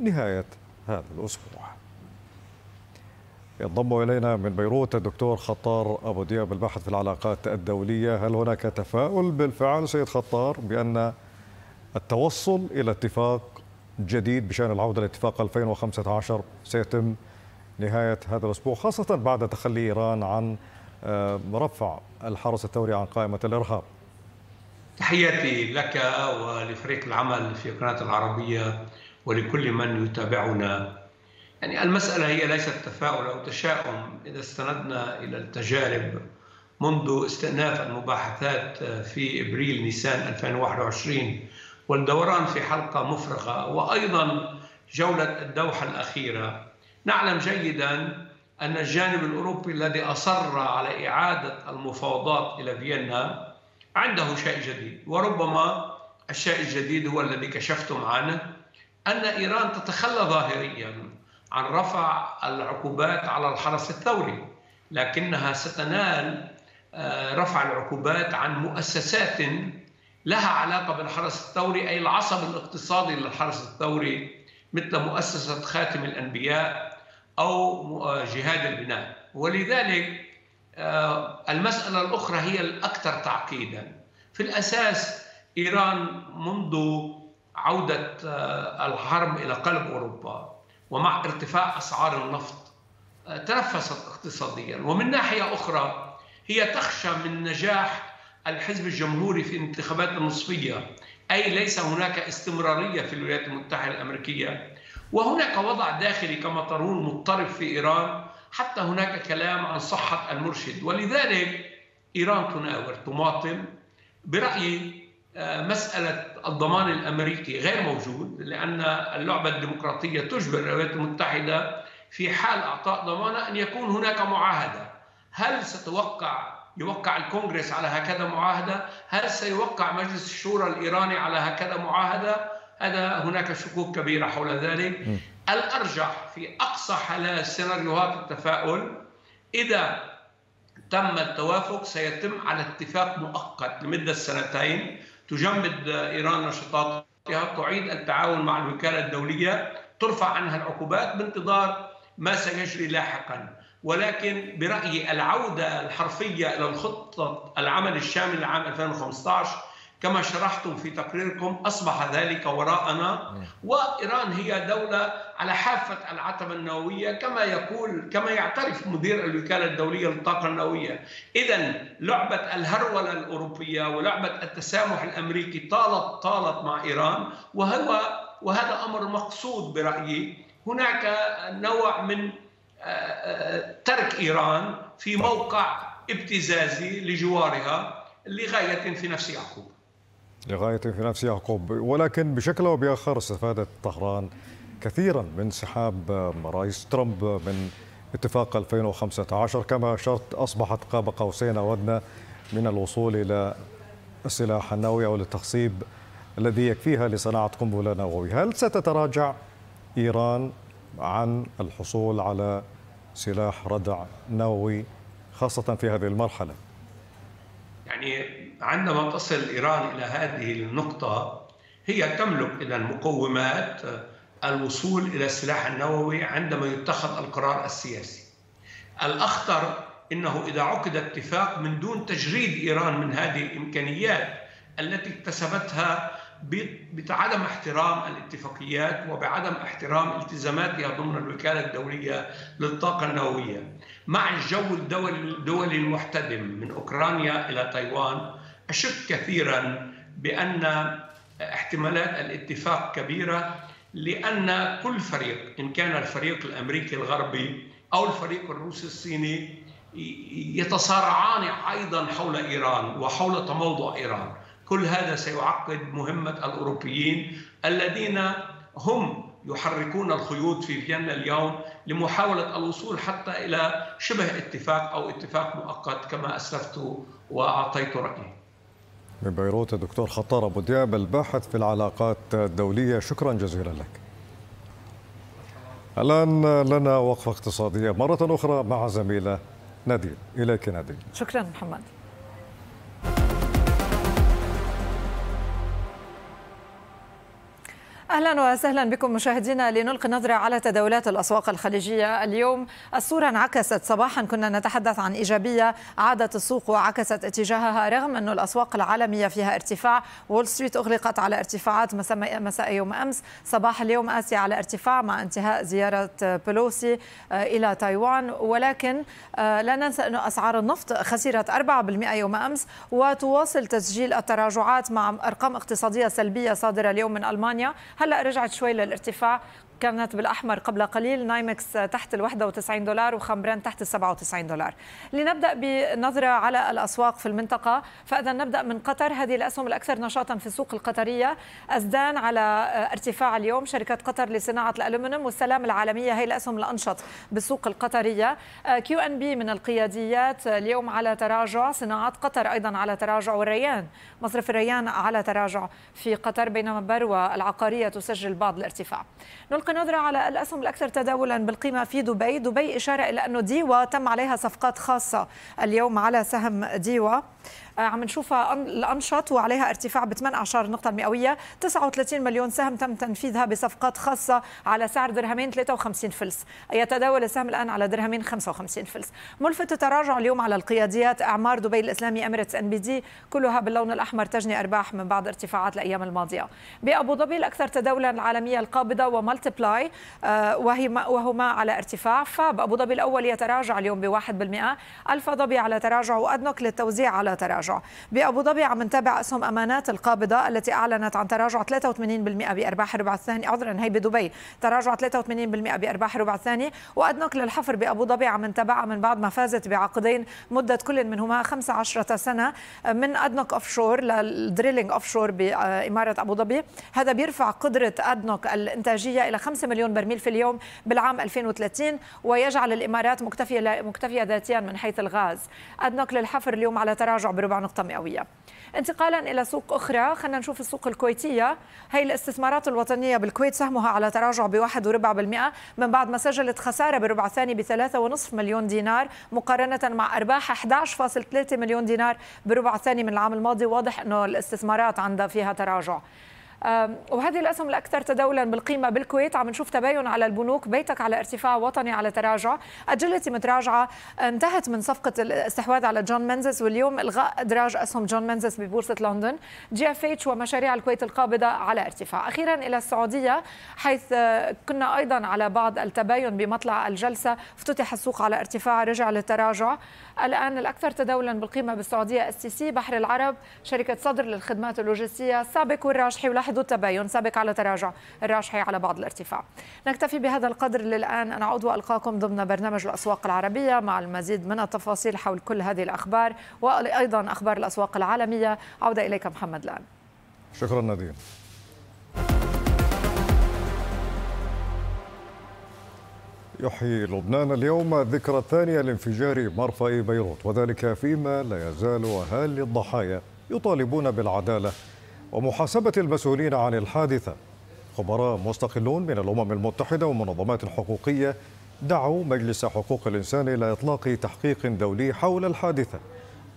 نهاية هذا الأسبوع ينضم إلينا من بيروت الدكتور خطار أبو دياب الباحث في العلاقات الدولية هل هناك تفاؤل بالفعل سيد خطار بأن التوصل إلى اتفاق جديد بشأن العودة لاتفاق 2015 سيتم نهاية هذا الأسبوع خاصة بعد تخلي إيران عن آه، رفع الحرس الثوري عن قائمة الإرهاب تحياتي لك ولفريق العمل في قناة العربية ولكل من يتابعنا يعني المسألة هي ليست تفاؤل أو تشاؤم إذا استندنا إلى التجارب منذ استئناف المباحثات في إبريل نيسان 2021 والدوران في حلقة مفرغة وأيضا جولة الدوحة الأخيرة نعلم جيدا أن الجانب الأوروبي الذي أصر على إعادة المفاوضات إلى فيينا عنده شيء جديد وربما الشيء الجديد هو الذي كشفتم عنه أن إيران تتخلى ظاهريا عن رفع العقوبات على الحرس الثوري لكنها ستنال آه، رفع العقوبات عن مؤسسات لها علاقة بالحرس الثوري أي العصب الاقتصادي للحرس الثوري مثل مؤسسة خاتم الأنبياء أو آه، جهاد البناء ولذلك آه، المسألة الأخرى هي الأكثر تعقيدا في الأساس إيران منذ عودة آه، الحرب إلى قلب أوروبا ومع ارتفاع أسعار النفط آه، تنفست اقتصاديا ومن ناحية أخرى هي تخشى من نجاح الحزب الجمهوري في الانتخابات النصفية أي ليس هناك استمرارية في الولايات المتحدة الأمريكية وهناك وضع داخلي كما ترون مضطرب في إيران حتى هناك كلام عن صحة المرشد ولذلك إيران تناور تماطل برأيي آه، مسألة الضمان الأمريكي غير موجود لأن اللعبة الديمقراطية تجبر الولايات المتحدة في حال أعطاء ضمانة أن يكون هناك معاهدة هل ستوقع يوقع الكونغرس على هكذا معاهدة هل سيوقع مجلس الشورى الإيراني على هكذا معاهدة هذا هناك شكوك كبيرة حول ذلك الأرجح في أقصى حالات سيناريوهات التفاؤل إذا تم التوافق سيتم على اتفاق مؤقت لمدة سنتين تجمد إيران نشاطاتها تعيد التعاون مع الوكالة الدولية ترفع عنها العقوبات بانتظار ما سيجري لاحقا ولكن برأيي العودة الحرفية إلى الخطة العمل الشامل لعام 2015 كما شرحتم في تقريركم أصبح ذلك وراءنا وإيران هي دولة على حافة العتبة النووية كما يقول كما يعترف مدير الوكالة الدولية للطاقة النووية إذا لعبة الهرولة الأوروبية ولعبة التسامح الأمريكي طالت طالت مع إيران وهو وهذا أمر مقصود برأيي هناك نوع من آه، آه، ترك إيران في موقع ابتزازي لجوارها لغاية في نفس يعقوب لغاية في نفس يعقوب ولكن بشكل أو بآخر استفادت طهران كثيرا من سحاب رئيس ترامب من اتفاق 2015 كما شرط أصبحت قاب قوسين أو أدنى من الوصول إلى السلاح النووي أو للتخصيب الذي يكفيها لصناعة قنبلة نووي هل ستتراجع إيران عن الحصول على سلاح ردع نووي خاصة في هذه المرحلة يعني عندما تصل إيران إلى هذه النقطة هي تملك إذا مقومات الوصول إلى السلاح النووي عندما يتخذ القرار السياسي الأخطر انه اذا عقد اتفاق من دون تجريد ايران من هذه الامكانيات التي اكتسبتها بعدم احترام الاتفاقيات وبعدم احترام التزاماتها ضمن الوكاله الدوليه للطاقه النوويه مع الجو الدولي المحتدم من اوكرانيا الى تايوان أشك كثيرا بأن احتمالات الاتفاق كبيرة لأن كل فريق إن كان الفريق الأمريكي الغربي أو الفريق الروسي الصيني يتصارعان أيضا حول إيران وحول تموضع إيران كل هذا سيعقد مهمة الأوروبيين الذين هم يحركون الخيوط في فيينا اليوم لمحاولة الوصول حتى إلى شبه اتفاق أو اتفاق مؤقت كما أسلفت وأعطيت رأيي من بيروت الدكتور خطار ابو دياب الباحث في العلاقات الدوليه شكرا جزيلا لك. الان لنا وقفه اقتصاديه مره اخرى مع زميله نادين اليك نادين. شكرا محمد. اهلا وسهلا بكم مشاهدينا لنلقي نظره على تداولات الاسواق الخليجيه اليوم الصوره انعكست صباحا كنا نتحدث عن ايجابيه عادت السوق وعكست اتجاهها رغم انه الاسواق العالميه فيها ارتفاع وول ستريت اغلقت على ارتفاعات مساء يوم امس صباح اليوم اسيا على ارتفاع مع انتهاء زياره بلوسي آه، الى تايوان ولكن آه، لا ننسى انه اسعار النفط خسرت 4% يوم امس وتواصل تسجيل التراجعات مع ارقام اقتصاديه سلبيه صادره اليوم من المانيا هلا رجعت شوي للارتفاع كانت بالأحمر قبل قليل نايمكس تحت ال 91 دولار وخمران تحت ال 97 دولار لنبدأ بنظرة على الأسواق في المنطقة فإذا نبدأ من قطر هذه الأسهم الأكثر نشاطا في السوق القطرية أزدان على ارتفاع اليوم شركة قطر لصناعة الألومنيوم والسلام العالمية هي الأسهم الأنشط بالسوق القطرية آه، كيو ان بي من القياديات اليوم على تراجع صناعات قطر أيضا على تراجع والريان مصرف الريان على تراجع في قطر بينما بروه العقارية تسجل بعض الارتفاع نلقي نلقي نظرة على الأسهم الأكثر تداولا بالقيمة في دبي دبي إشارة إلى أن ديوا تم عليها صفقات خاصة اليوم على سهم ديوا آه، عم نشوفها الأنشط وعليها ارتفاع ب 8 أعشار نقطة المئوية 39 مليون سهم تم تنفيذها بصفقات خاصة على سعر درهمين 53 فلس يتداول السهم الآن على درهمين 55 فلس ملفت التراجع اليوم على القياديات أعمار دبي الإسلامي اميرتس أن بي دي كلها باللون الأحمر تجني أرباح من بعض ارتفاعات الأيام الماضية بأبو ظبي الأكثر تداولا العالمية القابضة ومالتي آه، وهي وهما, على ارتفاع فاب أبو ظبي الأول يتراجع اليوم ب 1% الفا ظبي على تراجع وأدنوك للتوزيع على تراجع تراجع بأبو ظبي عم نتابع أسهم أمانات القابضة التي أعلنت عن تراجع 83% بأرباح الربع الثاني عذرا هي بدبي تراجع 83% بأرباح الربع الثاني وأدنوك للحفر بأبو ظبي عم نتابعها من بعد ما فازت بعقدين مدة كل منهما 15 سنة من أوف أوفشور للدريلينج أوفشور بإمارة أبو ظبي هذا بيرفع قدرة أدنوك الإنتاجية إلى 5 مليون برميل في اليوم بالعام 2030 ويجعل الإمارات مكتفية مكتفية ذاتيا من حيث الغاز أدنوك للحفر اليوم على تراجع بربع ربع نقطة مئوية انتقالا إلى سوق أخرى خلينا نشوف السوق الكويتية هي الاستثمارات الوطنية بالكويت سهمها على تراجع بواحد وربع بالمئة من بعد ما سجلت خسارة بربع ثاني بثلاثة ونصف مليون دينار مقارنة مع أرباح 11.3 مليون دينار بربع ثاني من العام الماضي واضح أنه الاستثمارات عندها فيها تراجع وهذه الأسهم الأكثر تداولا بالقيمة بالكويت عم نشوف تباين على البنوك بيتك على ارتفاع وطني على تراجع أجلتي متراجعة انتهت من صفقة الاستحواذ على جون منزس واليوم إلغاء إدراج أسهم جون منزس ببورصة لندن جي اف اتش ومشاريع الكويت القابضة على ارتفاع أخيرا إلى السعودية حيث آه، كنا أيضا على بعض التباين بمطلع الجلسة افتتح السوق على ارتفاع رجع للتراجع الآن الأكثر تداولا بالقيمة بالسعودية اس سي بحر العرب شركة صدر للخدمات اللوجستية سابك والراجحي ولاحق الواحد التباين سابق على تراجع الراجحي على بعض الارتفاع نكتفي بهذا القدر للآن أنا أعود وألقاكم ضمن برنامج الأسواق العربية مع المزيد من التفاصيل حول كل هذه الأخبار وأيضا أخبار الأسواق العالمية عودة إليك محمد الآن شكرا نادين يحيي لبنان اليوم الذكرى الثانية لانفجار مرفأ بيروت وذلك فيما لا يزال أهالي الضحايا يطالبون بالعدالة ومحاسبة المسؤولين عن الحادثة خبراء مستقلون من الأمم المتحدة ومنظمات حقوقية دعوا مجلس حقوق الإنسان إلى إطلاق تحقيق دولي حول الحادثة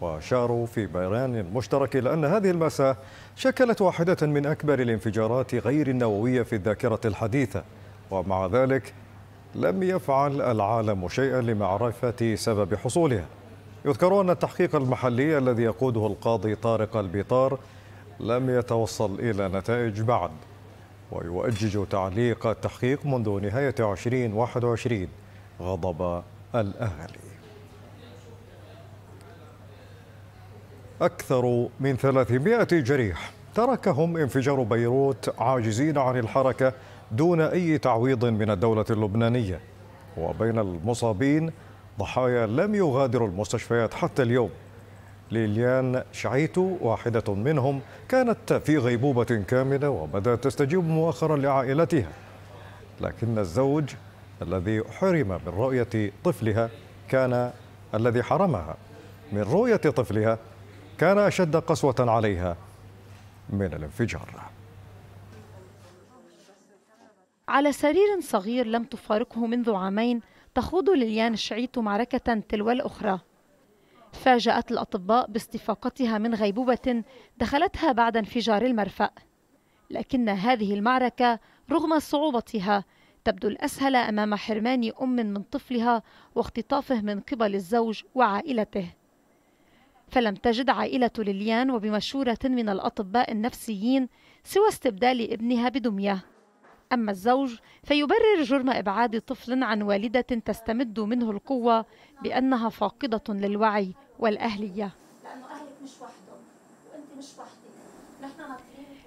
وأشاروا في بيان مشترك إلى أن هذه المأساة شكلت واحدة من أكبر الانفجارات غير النووية في الذاكرة الحديثة ومع ذلك لم يفعل العالم شيئا لمعرفة سبب حصولها يذكر أن التحقيق المحلي الذي يقوده القاضي طارق البيطار لم يتوصل إلى نتائج بعد ويؤجج تعليق التحقيق منذ نهاية 2021 غضب الأهالي أكثر من 300 جريح تركهم انفجار بيروت عاجزين عن الحركة دون أي تعويض من الدولة اللبنانية وبين المصابين ضحايا لم يغادروا المستشفيات حتى اليوم ليليان شعيتو واحدة منهم كانت في غيبوبة كاملة وبدأت تستجيب مؤخرا لعائلتها لكن الزوج الذي حرم من رؤية طفلها كان الذي حرمها من رؤية طفلها كان أشد قسوة عليها من الانفجار على سرير صغير لم تفارقه منذ عامين تخوض ليليان شعيتو معركة تلو الأخرى فاجأت الأطباء باستفاقتها من غيبوبة دخلتها بعد انفجار المرفأ لكن هذه المعركة رغم صعوبتها تبدو الأسهل أمام حرمان أم من طفلها واختطافه من قبل الزوج وعائلته فلم تجد عائلة ليليان وبمشورة من الأطباء النفسيين سوى استبدال ابنها بدميه أما الزوج فيبرر جرم إبعاد طفل عن والدة تستمد منه القوة بأنها فاقدة للوعي والأهلية لأنه أهلك مش وحدهم وأنت مش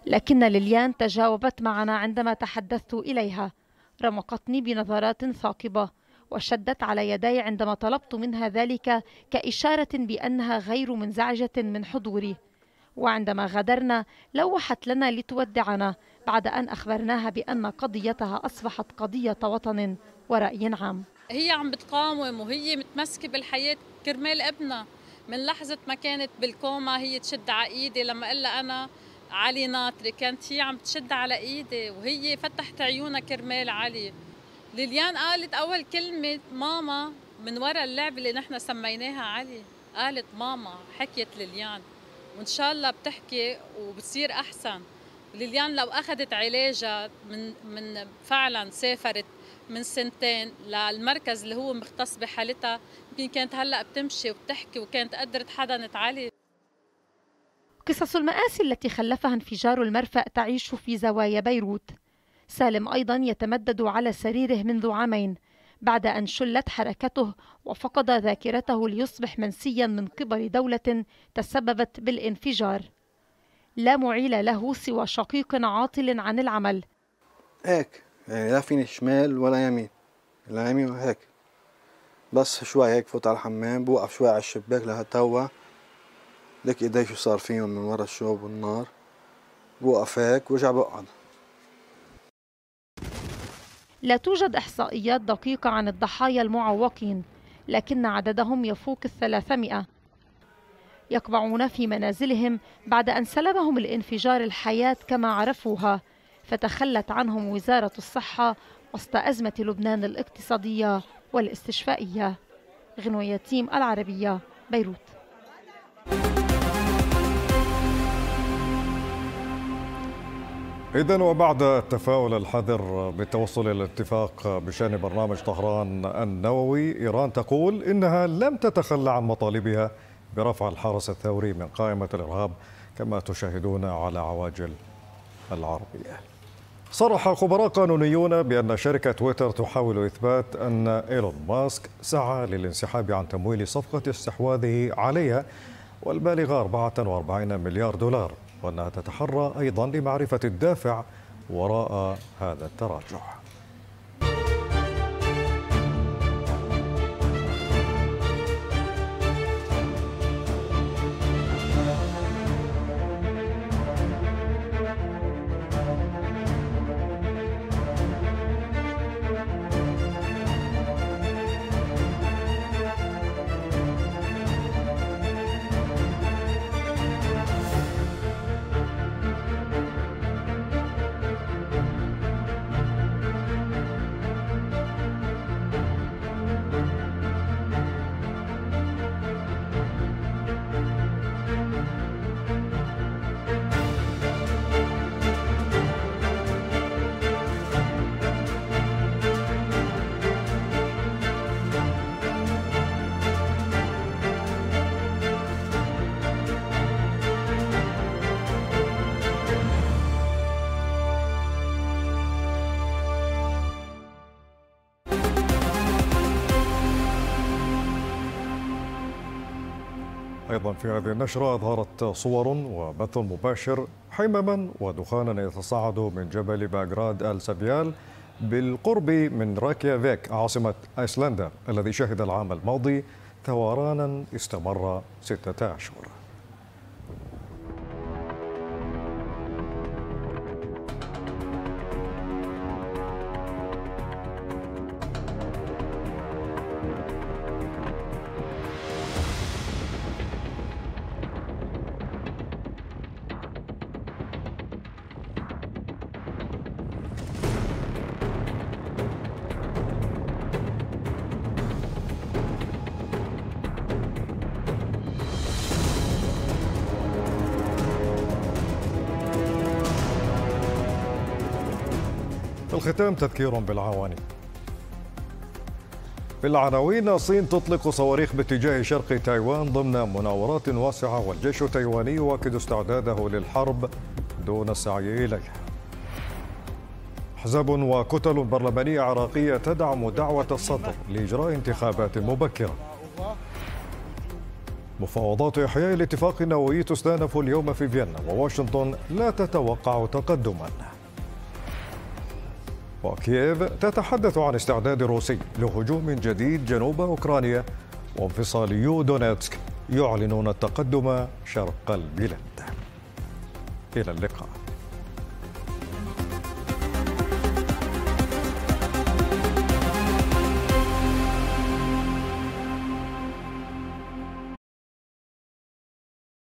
لكن ليليان تجاوبت معنا عندما تحدثت إليها رمقتني بنظرات ثاقبة وشدت على يدي عندما طلبت منها ذلك كإشارة بأنها غير منزعجة من حضوري وعندما غادرنا لوحت لنا لتودعنا بعد أن أخبرناها بأن قضيتها أصبحت قضية وطن ورأي عام هي عم بتقاوم وهي متمسكة بالحياة كرمال ابنها من لحظة ما كانت بالكوما هي تشد على إيدي لما لها أنا علي ناطري كانت هي عم تشد على إيدي وهي فتحت عيونها كرمال علي ليليان قالت أول كلمة ماما من وراء اللعبة اللي نحن سميناها علي قالت ماما حكيت ليليان وإن شاء الله بتحكي وبتصير أحسن ليليان لو اخذت علاجها من من فعلا سافرت من سنتين للمركز اللي هو مختص بحالتها يمكن كانت هلا بتمشي وبتحكي وكانت قدرت حدا تعالي قصص المآسي التي خلفها انفجار المرفأ تعيش في زوايا بيروت سالم أيضا يتمدد على سريره منذ عامين بعد أن شلت حركته وفقد ذاكرته ليصبح منسيا من قبل دولة تسببت بالانفجار لا معيل له سوى شقيق عاطل عن العمل هيك يعني لا فيني شمال ولا يمين لا يمين هيك بس شوي هيك فوت على الحمام بوقف شوي على الشباك لهتوا لك ايدي شو صار فيهم من ورا الشوب والنار بوقف هيك ورجع بقعد لا توجد إحصائيات دقيقة عن الضحايا المعوقين لكن عددهم يفوق الثلاثمائة يقبعون في منازلهم بعد أن سلبهم الانفجار الحياة كما عرفوها فتخلت عنهم وزارة الصحة وسط أزمة لبنان الاقتصادية والاستشفائية غنو يتيم العربية بيروت إذا وبعد التفاؤل الحذر بالتوصل إلى الاتفاق بشأن برنامج طهران النووي إيران تقول إنها لم تتخلى عن مطالبها برفع الحرس الثوري من قائمة الإرهاب كما تشاهدون على عواجل العربية صرح خبراء قانونيون بأن شركة تويتر تحاول إثبات أن إيلون ماسك سعى للانسحاب عن تمويل صفقة استحواذه عليها والبالغة 44 مليار دولار وأنها تتحرى أيضا لمعرفة الدافع وراء هذا التراجع في هذه النشرة أظهرت صور وبث مباشر حمما ودخانا يتصاعد من جبل باغراد السبيال بالقرب من راكيافيك عاصمة أيسلندا الذي شهد العام الماضي ثورانا استمر ستة أشهر تذكير بالعواني بالعناوين الصين تطلق صواريخ باتجاه شرق تايوان ضمن مناورات واسعة والجيش التايواني يؤكد استعداده للحرب دون السعي إليها أحزاب وكتل برلمانية عراقية تدعم دعوة الصدر لإجراء انتخابات مبكرة مفاوضات إحياء الاتفاق النووي تستأنف اليوم في فيينا وواشنطن لا تتوقع تقدماً وكييف تتحدث عن استعداد روسي لهجوم جديد جنوب أوكرانيا وانفصاليو دونيتسك يعلنون التقدم شرق البلاد إلى اللقاء